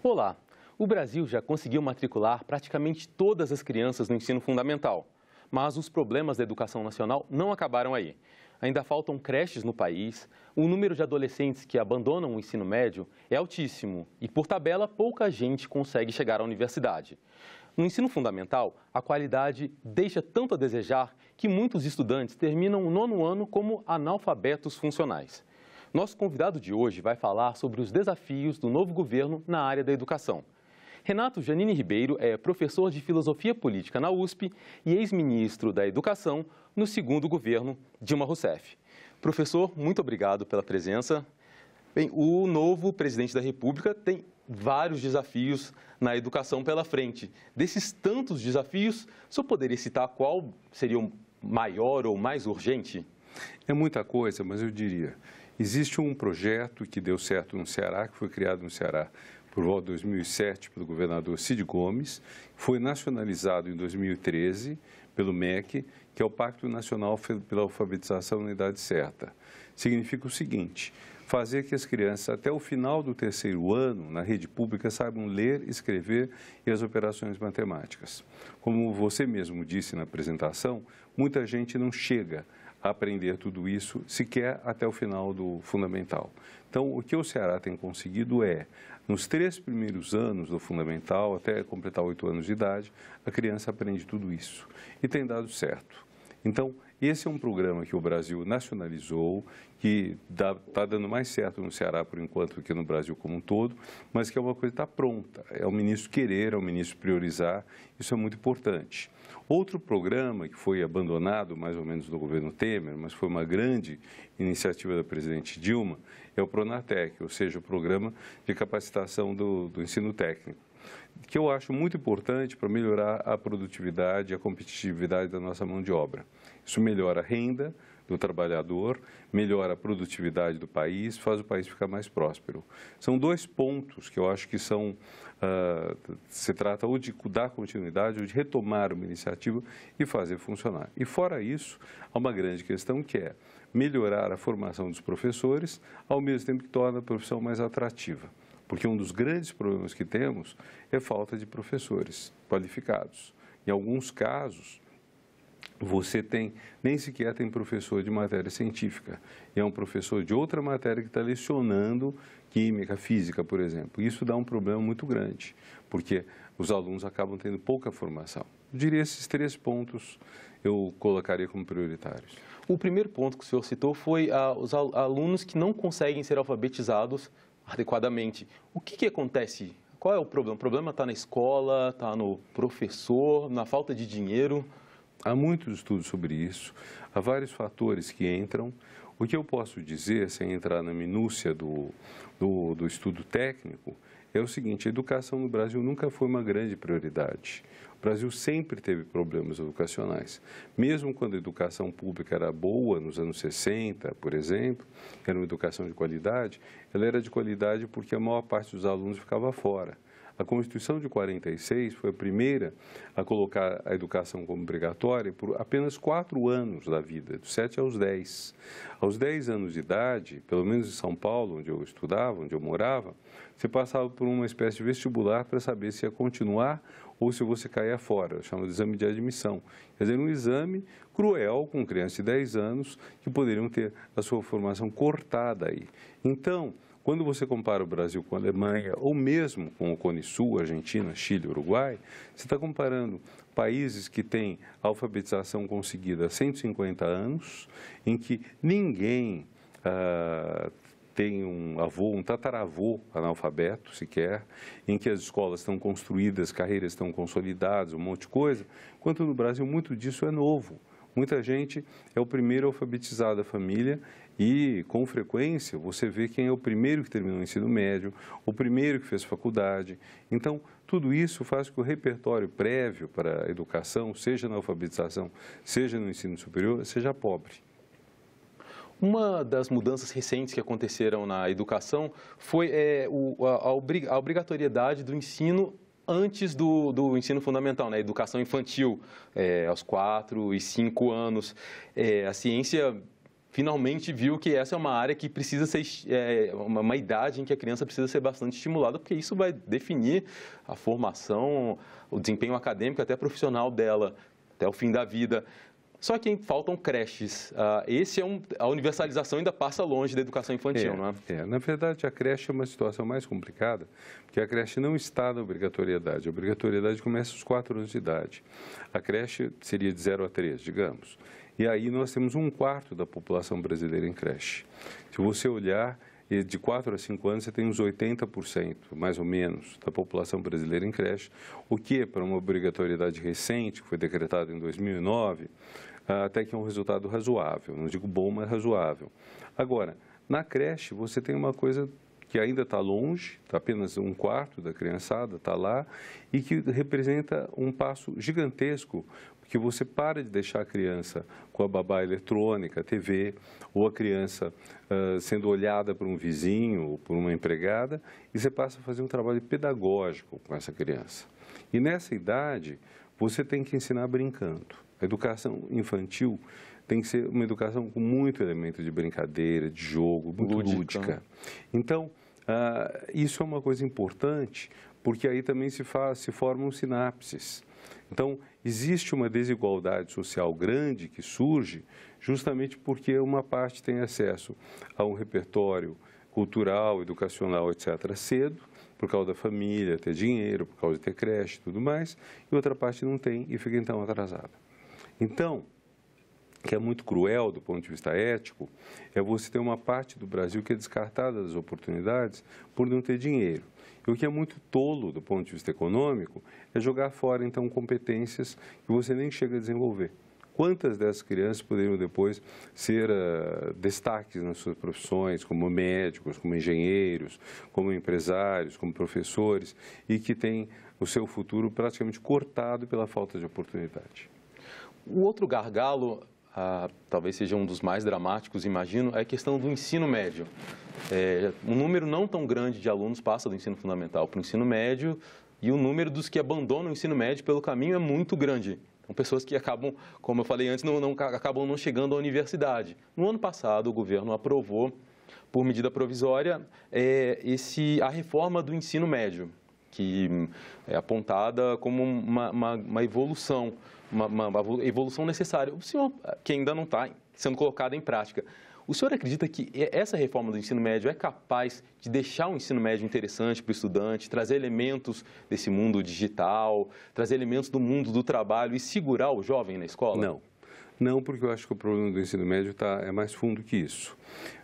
Olá! O Brasil já conseguiu matricular praticamente todas as crianças no ensino fundamental. Mas os problemas da educação nacional não acabaram aí. Ainda faltam creches no país, o número de adolescentes que abandonam o ensino médio é altíssimo e, por tabela, pouca gente consegue chegar à universidade. No ensino fundamental, a qualidade deixa tanto a desejar que muitos estudantes terminam o nono ano como analfabetos funcionais. Nosso convidado de hoje vai falar sobre os desafios do novo governo na área da educação. Renato Janine Ribeiro é professor de filosofia política na USP e ex-ministro da Educação no segundo governo Dilma Rousseff. Professor, muito obrigado pela presença. Bem, o novo presidente da República tem vários desafios na educação pela frente. Desses tantos desafios, o senhor poderia citar qual seria o maior ou mais urgente? É muita coisa, mas eu diria Existe um projeto que deu certo no Ceará, que foi criado no Ceará por volta de 2007 pelo governador Cid Gomes, foi nacionalizado em 2013 pelo MEC, que é o Pacto Nacional pela Alfabetização na Idade Certa. Significa o seguinte, fazer que as crianças, até o final do terceiro ano, na rede pública, saibam ler, escrever e as operações matemáticas. Como você mesmo disse na apresentação, muita gente não chega aprender tudo isso, sequer até o final do fundamental. Então, o que o Ceará tem conseguido é, nos três primeiros anos do fundamental, até completar oito anos de idade, a criança aprende tudo isso. E tem dado certo. Então, esse é um programa que o Brasil nacionalizou, que está dando mais certo no Ceará por enquanto do que no Brasil como um todo, mas que é uma coisa que está pronta. É o ministro querer, é o ministro priorizar, isso é muito importante. Outro programa que foi abandonado mais ou menos do governo Temer, mas foi uma grande iniciativa da presidente Dilma, é o Pronatec, ou seja, o programa de capacitação do, do ensino técnico que eu acho muito importante para melhorar a produtividade e a competitividade da nossa mão de obra. Isso melhora a renda do trabalhador, melhora a produtividade do país, faz o país ficar mais próspero. São dois pontos que eu acho que são, uh, se trata ou de dar continuidade ou de retomar uma iniciativa e fazer funcionar. E fora isso, há uma grande questão que é melhorar a formação dos professores, ao mesmo tempo que torna a profissão mais atrativa. Porque um dos grandes problemas que temos é falta de professores qualificados. Em alguns casos, você tem, nem sequer tem professor de matéria científica, é um professor de outra matéria que está lecionando química, física, por exemplo. Isso dá um problema muito grande, porque os alunos acabam tendo pouca formação. Eu diria esses três pontos eu colocaria como prioritários. O primeiro ponto que o senhor citou foi ah, os alunos que não conseguem ser alfabetizados adequadamente. O que, que acontece? Qual é o problema? O problema está na escola, está no professor, na falta de dinheiro? Há muitos estudos sobre isso, há vários fatores que entram. O que eu posso dizer, sem entrar na minúcia do, do, do estudo técnico, é o seguinte: a educação no Brasil nunca foi uma grande prioridade. O Brasil sempre teve problemas educacionais. Mesmo quando a educação pública era boa, nos anos 60, por exemplo, era uma educação de qualidade, ela era de qualidade porque a maior parte dos alunos ficava fora. A Constituição de 46 foi a primeira a colocar a educação como obrigatória por apenas quatro anos da vida, dos 7 aos 10. Aos 10 anos de idade, pelo menos em São Paulo, onde eu estudava, onde eu morava, você passava por uma espécie de vestibular para saber se ia continuar ou se você caía fora, chama de exame de admissão. Quer dizer, um exame cruel com crianças de 10 anos que poderiam ter a sua formação cortada aí. Então, quando você compara o Brasil com a Alemanha, ou mesmo com o Cone Sul, Argentina, Chile, Uruguai, você está comparando países que têm alfabetização conseguida há 150 anos, em que ninguém ah, tem um avô, um tataravô analfabeto sequer, em que as escolas estão construídas, carreiras estão consolidadas, um monte de coisa, quanto no Brasil muito disso é novo. Muita gente é o primeiro alfabetizado da família e, com frequência, você vê quem é o primeiro que terminou o ensino médio, o primeiro que fez faculdade. Então, tudo isso faz com que o repertório prévio para a educação, seja na alfabetização, seja no ensino superior, seja pobre. Uma das mudanças recentes que aconteceram na educação foi é, o, a, a obrigatoriedade do ensino antes do, do, ensino fundamental, né? Educação infantil, é, aos 4 e 5 anos. É, a ciência finalmente viu que essa é uma área que precisa ser é, uma, uma, idade em que a criança precisa ser bastante estimulada, porque isso vai definir a formação, o desempenho acadêmico até profissional dela até o fim da vida. Só que faltam creches. Ah, esse é um, a universalização ainda passa longe da educação infantil, é, não é? é? Na verdade, a creche é uma situação mais complicada, porque a creche não está na obrigatoriedade. A obrigatoriedade começa aos 4 anos de idade. A creche seria de 0 a 3, digamos. E aí nós temos um quarto da população brasileira em creche. Se você olhar, e de 4 a 5 anos você tem uns 80%, mais ou menos, da população brasileira em creche, o que, para uma obrigatoriedade recente, que foi decretada em 2009, ah, até que é um resultado razoável, não digo bom, mas razoável. Agora, na creche você tem uma coisa que ainda está longe, tá apenas um quarto da criançada está lá, e que representa um passo gigantesco que você pare de deixar a criança com a babá eletrônica, TV, ou a criança uh, sendo olhada por um vizinho ou por uma empregada, e você passa a fazer um trabalho pedagógico com essa criança. E nessa idade, você tem que ensinar brincando. A educação infantil tem que ser uma educação com muito elemento de brincadeira, de jogo, muito lúdica. lúdica. Então, Uh, isso é uma coisa importante, porque aí também se, faz, se formam sinapses. Então, existe uma desigualdade social grande que surge justamente porque uma parte tem acesso a um repertório cultural, educacional, etc., cedo, por causa da família, ter dinheiro, por causa de ter creche e tudo mais, e outra parte não tem e fica então atrasada. Então, que é muito cruel do ponto de vista ético, é você ter uma parte do Brasil que é descartada das oportunidades por não ter dinheiro o que é muito tolo do ponto de vista econômico é jogar fora, então, competências que você nem chega a desenvolver. Quantas dessas crianças poderiam depois ser uh, destaques nas suas profissões, como médicos, como engenheiros, como empresários, como professores, e que têm o seu futuro praticamente cortado pela falta de oportunidade? O outro gargalo ah, talvez seja um dos mais dramáticos, imagino, é a questão do ensino médio. É, um número não tão grande de alunos passa do ensino fundamental para o ensino médio e o número dos que abandonam o ensino médio pelo caminho é muito grande. São então, pessoas que acabam, como eu falei antes, não, não, acabam não chegando à universidade. No ano passado, o governo aprovou, por medida provisória, é, esse, a reforma do ensino médio que é apontada como uma, uma, uma evolução, uma, uma, evolução necessária. O senhor, que ainda não está sendo colocada em prática, o senhor acredita que essa reforma do ensino médio é capaz de deixar o ensino médio interessante para o estudante, trazer elementos desse mundo digital, trazer elementos do mundo do trabalho e segurar o jovem na escola? Não. Não, porque eu acho que o problema do ensino médio tá, é mais fundo que isso.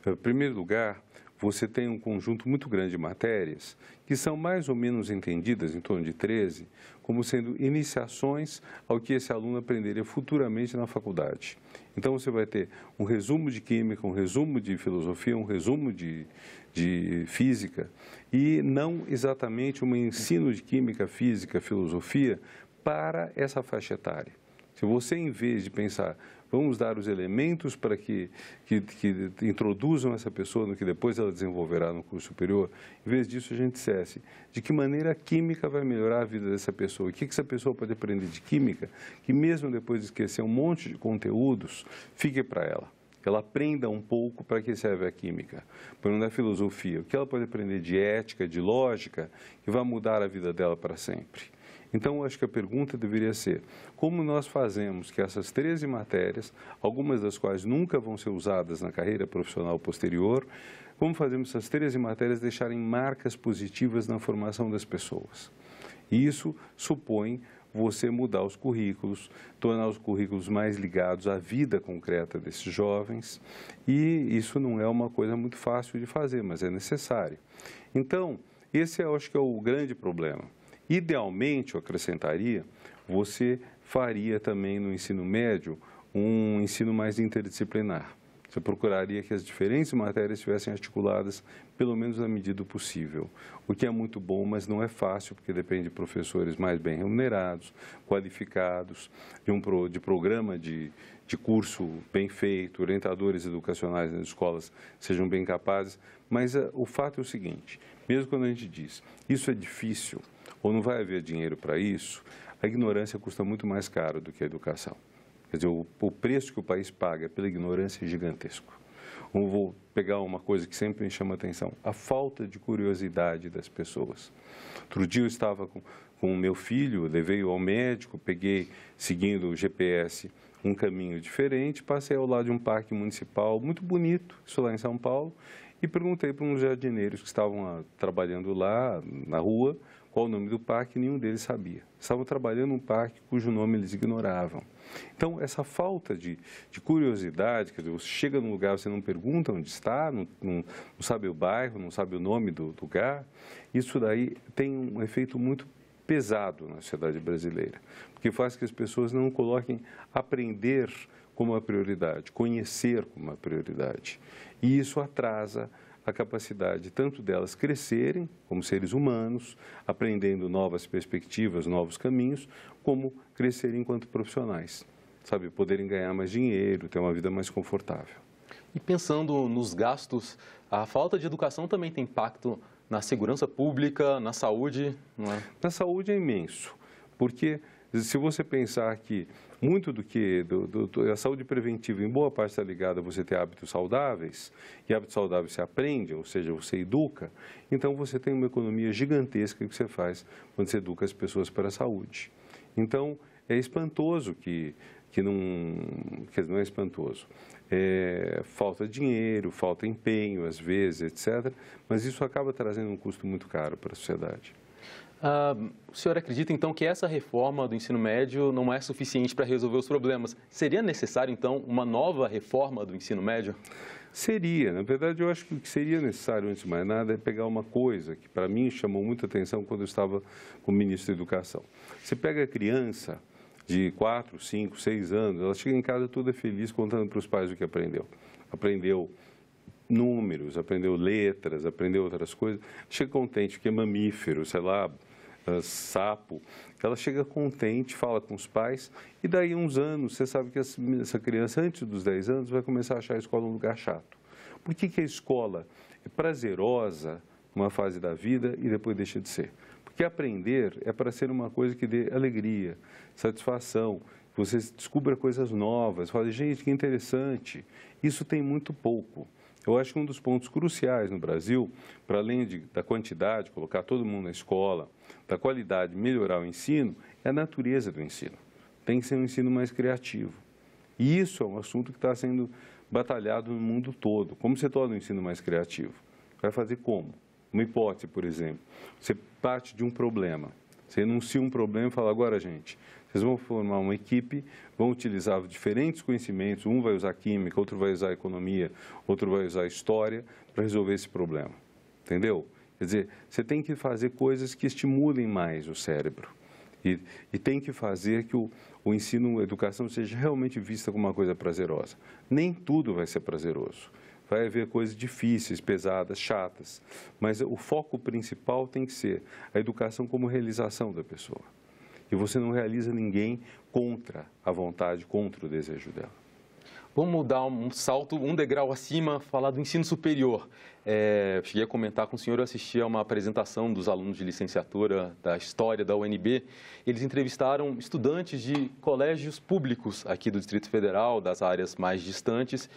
Em primeiro lugar, você tem um conjunto muito grande de matérias que são mais ou menos entendidas, em torno de 13, como sendo iniciações ao que esse aluno aprenderia futuramente na faculdade. Então, você vai ter um resumo de química, um resumo de filosofia, um resumo de, de física, e não exatamente um ensino de química, física, filosofia para essa faixa etária. Se você, em vez de pensar, vamos dar os elementos para que, que, que, introduzam essa pessoa no que depois ela desenvolverá no curso superior, em vez disso a gente dissesse de que maneira a química vai melhorar a vida dessa pessoa, o que, que essa pessoa pode aprender de química, que mesmo depois de esquecer um monte de conteúdos, fique para ela. Que ela aprenda um pouco para que serve a química, para não dar filosofia. O que ela pode aprender de ética, de lógica, que vai mudar a vida dela para sempre. Então, acho que a pergunta deveria ser: como nós fazemos que essas 13 matérias, algumas das quais nunca vão ser usadas na carreira profissional posterior, como fazemos essas 13 matérias deixarem marcas positivas na formação das pessoas? isso supõe você mudar os currículos, tornar os currículos mais ligados à vida concreta desses jovens, e isso não é uma coisa muito fácil de fazer, mas é necessário. Então, esse eu acho que é o grande problema. Idealmente, eu acrescentaria, você faria também no ensino médio um ensino mais interdisciplinar. Você procuraria que as diferentes matérias estivessem articuladas, pelo menos na medida possível. O que é muito bom, mas não é fácil, porque depende de professores mais bem remunerados, qualificados, de um pro, de programa de, de curso bem feito, orientadores educacionais nas escolas sejam bem capazes. Mas a, eh, o fato é o seguinte: mesmo quando a gente diz isso é difícil, ou não vai haver dinheiro para isso, a ignorância custa muito mais caro do que a educação. Quer dizer, o, o preço que o país paga pela ignorância é gigantesco. vou pegar uma coisa que sempre me chama atenção, a falta de curiosidade das pessoas. Outro dia eu estava com, com o meu filho, levei-o ao médico, peguei, seguindo o GPS, um caminho diferente, passei ao lado de um parque municipal muito bonito, isso lá em São Paulo, e perguntei para uns jardineiros que estavam ah, trabalhando lá na rua qual o nome do parque, nenhum deles sabia. Estavam trabalhando um parque cujo nome eles ignoravam. Então, essa falta de, de curiosidade, quer dizer, você chega num lugar, você não pergunta onde está, não, não, não sabe o bairro, não sabe o nome do, do lugar, isso daí tem um efeito muito pesado na sociedade brasileira, porque faz que as pessoas não coloquem aprender como uma prioridade, conhecer como uma prioridade. E isso atrasa a capacidade tanto delas crescerem como seres humanos, aprendendo novas perspectivas, novos caminhos, como crescerem enquanto profissionais, sabe, poderem ganhar mais dinheiro, ter uma vida mais confortável. E pensando nos gastos, a falta de educação também tem impacto na segurança pública, na saúde, não é? Na saúde é imenso, porque se você pensar que muito do que do, do, a saúde preventiva, em boa parte, está ligada a você ter hábitos saudáveis, e hábitos saudáveis se aprende, ou seja, você educa, então você tem uma economia gigantesca que você faz quando você educa as pessoas para a saúde. Então, é espantoso que, que não... quer dizer, não é espantoso. É, falta dinheiro, falta empenho, às vezes, etc., mas isso acaba trazendo um custo muito caro para a sociedade o senhor acredita, então, que essa reforma do ensino médio não é suficiente para resolver os problemas? Seria necessário, então, uma nova reforma do ensino médio? Seria. Na verdade, eu acho que o que seria necessário, antes de mais nada, é pegar uma coisa que, para mim, chamou muita atenção quando eu estava como ministro da Educação. Você pega a criança de 4, 5, 6 anos, ela chega em casa toda feliz contando para os pais o que aprendeu. Aprendeu números, aprendeu letras, aprendeu outras coisas, chega contente que é mamífero, sei lá, sapo, ela chega contente, fala com os pais, e daí uns anos, você sabe que essa criança, antes dos 10 anos, vai começar a achar a escola um lugar chato. Por que, que a escola é prazerosa numa fase da vida e depois deixa de ser? Porque aprender é para ser uma coisa que dê alegria, satisfação, você descubra coisas novas, fala, gente, que interessante. Isso tem muito pouco. Eu acho que um dos pontos cruciais no Brasil, para além de, da quantidade, colocar todo mundo na escola, da qualidade, melhorar o ensino, é a natureza do ensino. Tem que ser um ensino mais criativo. E isso é um assunto que está sendo batalhado no mundo todo. Como você torna o ensino mais criativo? Vai fazer como? Uma hipótese, por exemplo. Você parte de um problema. Você enuncia um problema e fala, agora, gente, vocês vão formar uma equipe, vão utilizar diferentes conhecimentos, um vai usar química, outro vai usar economia, outro vai usar história, para resolver esse problema. Entendeu? Quer dizer, você tem que fazer coisas que estimulem mais o cérebro. E, e tem que fazer que o, o ensino, a educação seja realmente vista como uma coisa prazerosa. Nem tudo vai ser prazeroso. Vai haver coisas difíceis, pesadas, chatas. Mas o foco principal tem que ser a educação como realização da pessoa. E você não realiza ninguém contra a vontade, contra o desejo dela. Vamos dar um salto, um degrau acima, falar do ensino superior. É, cheguei a comentar com o senhor, eu assisti a uma apresentação dos alunos de licenciatura da História da UNB. Eles entrevistaram estudantes de colégios públicos aqui do Distrito Federal, das áreas mais distantes,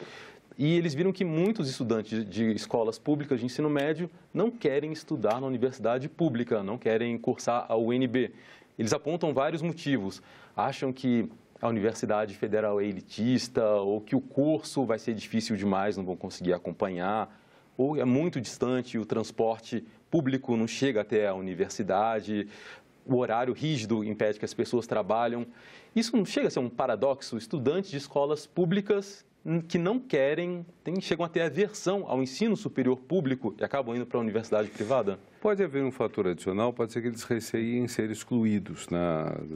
e eles viram que muitos estudantes de escolas públicas de ensino médio não querem estudar na universidade pública, não querem cursar a UNB. Eles apontam vários motivos. Acham que a universidade federal é elitista, ou que o curso vai ser difícil demais, não vão conseguir acompanhar, ou é muito distante, o transporte público não chega até a universidade, o horário rígido impede que as pessoas trabalham. Isso não chega a ser um paradoxo? Estudantes de escolas públicas que não querem, tem, chegam a ter aversão ao ensino superior público e acabam indo para a universidade privada? Pode haver um fator adicional, pode ser que eles receiem ser excluídos, né?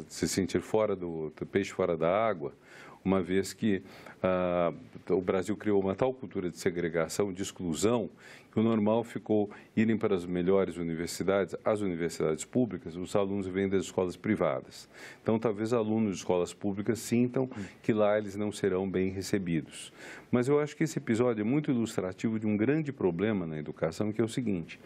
se sentir fora do, do peixe fora da água uma vez que ah, o Brasil criou uma tal cultura de segregação, de exclusão, que o normal ficou irem para as melhores universidades, as universidades públicas, os alunos vêm das escolas privadas. Então, talvez alunos de escolas públicas sintam que lá eles não serão bem recebidos. Mas eu acho que esse episódio é muito ilustrativo de um grande problema na educação, que é o seguinte,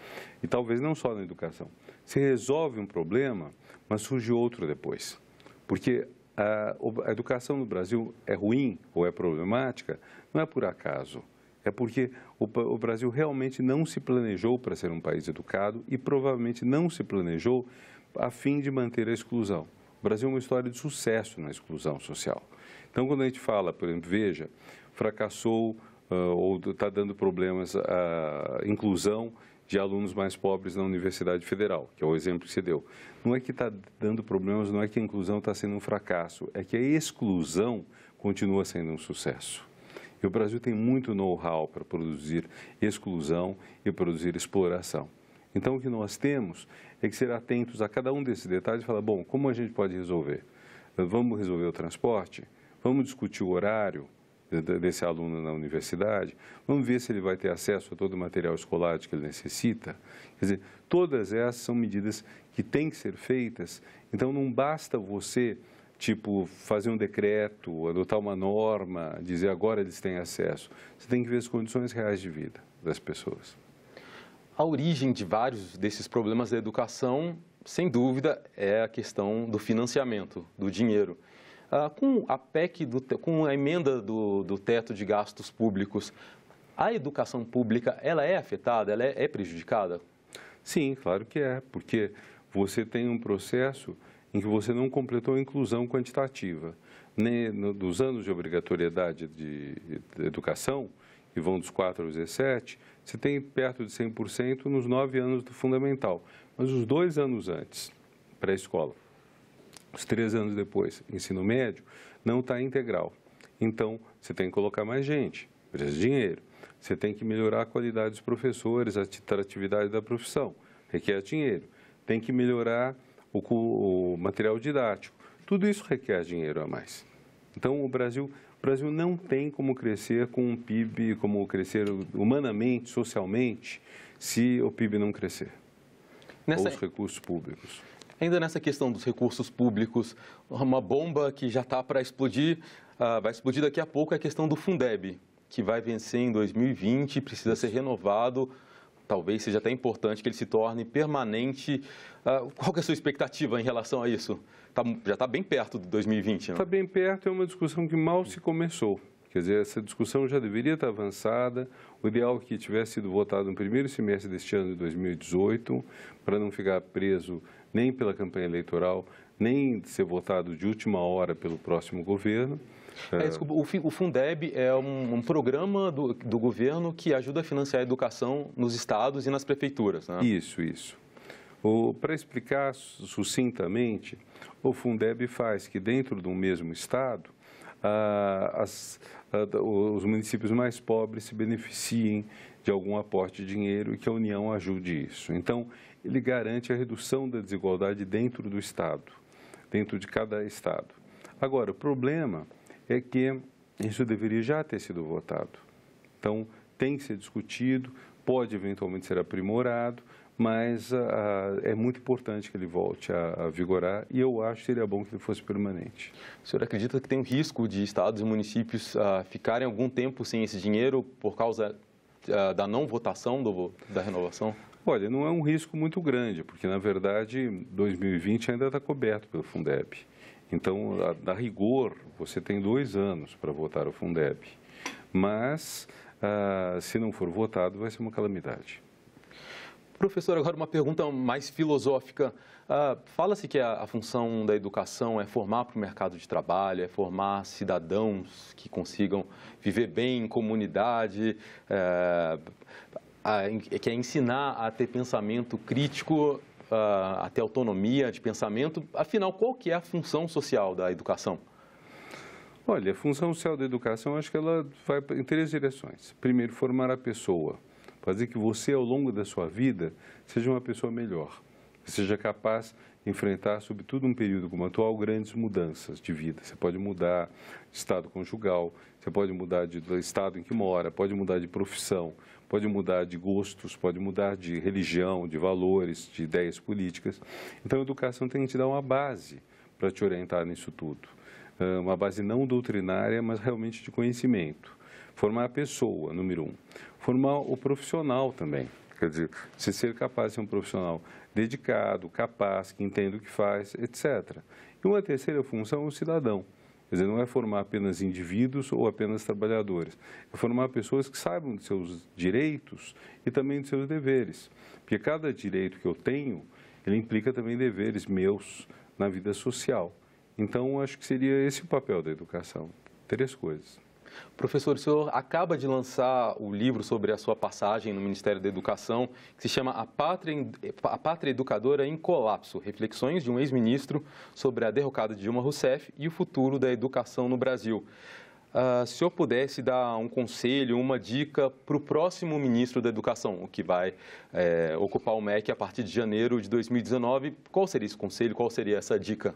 e talvez não só na educação, se resolve um problema, mas surge outro depois. Porque a, a educação no Brasil é ruim ou é problemática, não é por acaso. É porque o, o Brasil realmente não se planejou para ser um país educado e provavelmente não se planejou a fim de manter a exclusão. O Brasil é uma história de sucesso na exclusão social. Então, quando a gente fala, por exemplo, veja, fracassou uh, ou está dando problemas a inclusão de alunos mais pobres na Universidade Federal, que é o exemplo que você deu. Não é que está dando problemas, não é que a inclusão está sendo um fracasso, é que a exclusão continua sendo um sucesso. E o Brasil tem muito know-how para produzir exclusão e produzir exploração. Então, o que nós temos é que ser atentos a cada um desses detalhes e falar: bom, como a gente pode resolver? Vamos resolver o transporte? Vamos discutir o horário? desse aluno na universidade, vamos ver se ele vai ter acesso a todo o material escolar que ele necessita. Quer dizer, todas essas são medidas que têm que ser feitas, então não basta você, tipo, fazer um decreto, adotar uma norma, dizer agora eles têm acesso. Você tem que ver as condições reais de vida das pessoas. A origem de vários desses problemas da educação, sem dúvida, é a questão do financiamento, do dinheiro. Ah, com a PEC, do, com a emenda do, do teto de gastos públicos, a educação pública, ela é afetada, ela é, é prejudicada? Sim, claro que é, porque você tem um processo em que você não completou a inclusão quantitativa. Nem no, dos anos de obrigatoriedade de, de educação, que vão dos 4 aos 17, você tem perto de 100% nos nove anos do fundamental, mas os dois anos antes, pré-escola os três anos depois, ensino médio, não está integral. Então, você tem que colocar mais gente, precisa de dinheiro. Você tem que melhorar a qualidade dos professores, a atratividade da profissão, requer dinheiro. Tem que melhorar o, o material didático. Tudo isso requer dinheiro a mais. Então, o Brasil, o Brasil não tem como crescer com o PIB, como crescer humanamente, socialmente, se o PIB não crescer. Nessa... Ou os recursos públicos. Ainda nessa questão dos recursos públicos, uma bomba que já está para explodir, uh, vai explodir daqui a pouco, é a questão do Fundeb, que vai vencer em 2020, precisa ser renovado. Talvez seja até importante que ele se torne permanente. Uh, qual é a sua expectativa em relação a isso? Tá, já está bem perto de 2020, não? Está bem perto, é uma discussão que mal se começou. Quer dizer, essa discussão já deveria estar tá avançada. O ideal é que tivesse sido votado no primeiro semestre deste ano de 2018, para não ficar preso nem pela campanha eleitoral, nem ser votado de última hora pelo próximo governo. É, desculpa, é. o Fundeb é um, um programa do, do, governo que ajuda a financiar a educação nos estados e nas prefeituras, né? Isso, isso. Para explicar sucintamente, o Fundeb faz que dentro do mesmo estado, ah, as, ah, os municípios mais pobres se beneficiem de algum aporte de dinheiro e que a União ajude isso. Então, ele garante a redução da desigualdade dentro do Estado, dentro de cada Estado. Agora, o problema é que isso deveria já ter sido votado. Então, tem que ser discutido, pode eventualmente ser aprimorado, mas ah, é muito importante que ele volte a, a, vigorar e eu acho que seria bom que ele fosse permanente. O senhor acredita que tem um risco de estados e municípios ah, ficarem algum tempo sem esse dinheiro por causa ah, da não votação do, da renovação? Olha, não é um risco muito grande, porque na verdade 2020 ainda está coberto pelo Fundeb. Então, a, a, rigor, você tem dois anos para votar o Fundeb. Mas, ah, se não for votado, vai ser uma calamidade. Professor, agora uma pergunta mais filosófica. Ah, Fala-se que a, a, função da educação é formar para o mercado de trabalho, é formar cidadãos que consigam viver bem em comunidade. É, a, é que é ensinar a ter pensamento crítico, a, a ter autonomia de pensamento. Afinal, qual que é a função social da educação? Olha, a função social da educação, acho que ela vai em três direções. Primeiro, formar a pessoa, fazer que você, ao longo da sua vida, seja uma pessoa melhor, seja capaz de enfrentar, sobretudo um período como o atual, grandes mudanças de vida. Você pode mudar de estado conjugal, você pode mudar de estado em que mora, pode mudar de profissão, pode mudar de gostos, pode mudar de religião, de valores, de ideias políticas. Então, a educação tem que te dar uma base para te orientar nisso tudo. Ah, uma base não doutrinária, mas realmente de conhecimento. Formar a pessoa, número um. Formar o profissional também. Quer dizer, se ser capaz de ser um profissional dedicado, capaz, que entende o que faz, etc. E uma terceira função é o cidadão. Quer dizer, não é formar apenas indivíduos ou apenas trabalhadores, é formar pessoas que saibam de seus direitos e também de seus deveres. Porque cada direito que eu tenho, ele implica também deveres meus na vida social. Então, acho que seria esse o papel da educação. Três coisas. Professor, o senhor acaba de lançar o livro sobre a sua passagem no Ministério da Educação, que se chama A Pátria, a Pátria Educadora em Colapso, reflexões de um ex-ministro sobre a derrocada de Dilma Rousseff e o futuro da educação no Brasil. Uh, se o senhor pudesse dar um conselho, uma dica para o próximo ministro da Educação, o que vai é, ocupar o MEC a partir de janeiro de 2019, qual seria esse conselho, qual seria essa dica?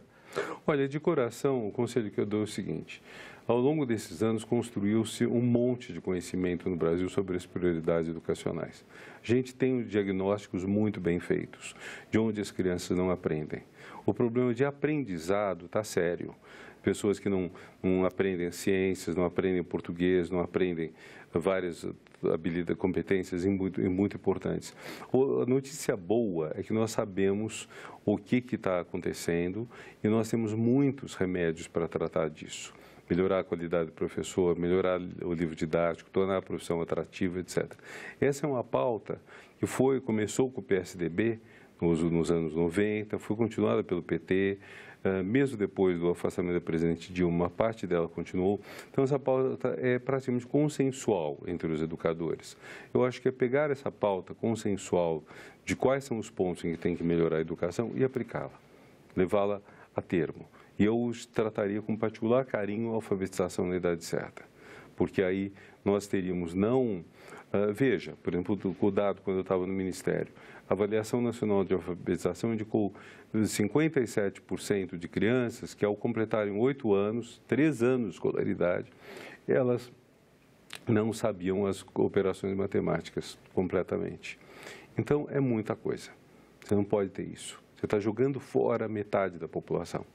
Olha, de coração, o conselho que eu dou é o seguinte: ao longo desses anos, construiu-se um monte de conhecimento no Brasil sobre as prioridades educacionais. A gente tem diagnósticos muito bem feitos, de onde as crianças não aprendem. O problema de aprendizado está sério. Pessoas que não, não aprendem ciências, não aprendem português, não aprendem várias habilidades, competências muito, muito importantes. O, a notícia boa é que nós sabemos o que está acontecendo e nós temos muitos remédios para tratar disso melhorar a qualidade do professor, melhorar o livro didático, tornar a profissão atrativa, etc. Essa é uma pauta que foi, começou com o PSDB nos, nos anos 90, foi continuada pelo PT, eh, mesmo depois do afastamento da presidente Dilma, parte dela continuou. Então, essa pauta é praticamente consensual entre os educadores. Eu acho que é pegar essa pauta consensual de quais são os pontos em que tem que melhorar a educação e aplicá-la, levá-la a termo. E eu os trataria com particular carinho a alfabetização na idade certa, porque aí nós teríamos não... Uh, veja, por exemplo, o dado quando eu estava no Ministério, a Avaliação Nacional de Alfabetização indicou 57% de crianças que, ao completarem oito anos, três anos de escolaridade, elas não sabiam as operações matemáticas completamente. Então, é muita coisa. Você não pode ter isso. Você está jogando fora metade da população.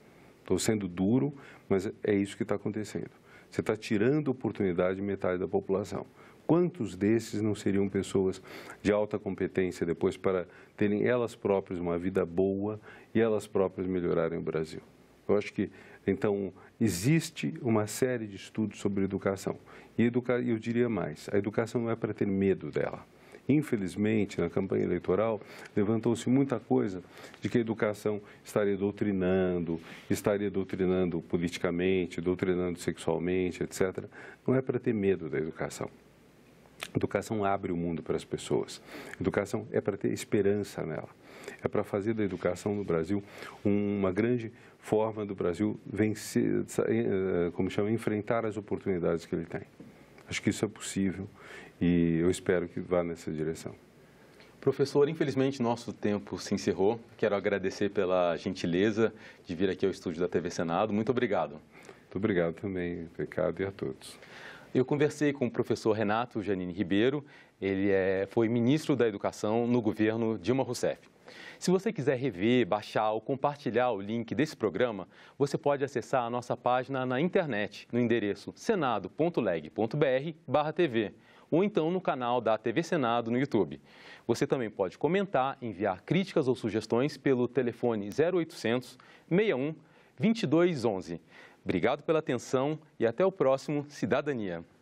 Estou sendo duro, mas é isso que está acontecendo. Você está tirando oportunidade de metade da população. Quantos desses não seriam pessoas de alta competência depois para terem elas próprias uma vida boa e elas próprias melhorarem o Brasil? Eu acho que, então, existe uma série de estudos sobre educação. E educa eu diria mais, a educação não é para ter medo dela. Infelizmente, na campanha eleitoral, levantou-se muita coisa de que a educação estaria doutrinando, estaria doutrinando politicamente, doutrinando sexualmente, etc. Não é para ter medo da educação. Educação abre o mundo para as pessoas. Educação é para ter esperança nela. É para fazer da educação no Brasil uma grande forma do Brasil vencer, eh, como chama, enfrentar as oportunidades que ele tem. Acho que isso é possível e eu espero que vá nessa direção. Professor, infelizmente nosso tempo se encerrou. Quero agradecer pela gentileza de vir aqui ao estúdio da TV Senado. Muito obrigado. Muito obrigado também, Ricardo, e a todos. Eu conversei com o professor Renato Janine Ribeiro, ele é, foi ministro da Educação no governo Dilma Rousseff. Se você quiser rever, baixar ou compartilhar o link desse programa, você pode acessar a nossa página na internet, no endereço senado.leg.br/tv ou então no canal da TV Senado no YouTube. Você também pode comentar, enviar críticas ou sugestões pelo telefone 0800 61 2211. Obrigado pela atenção e até o próximo Cidadania.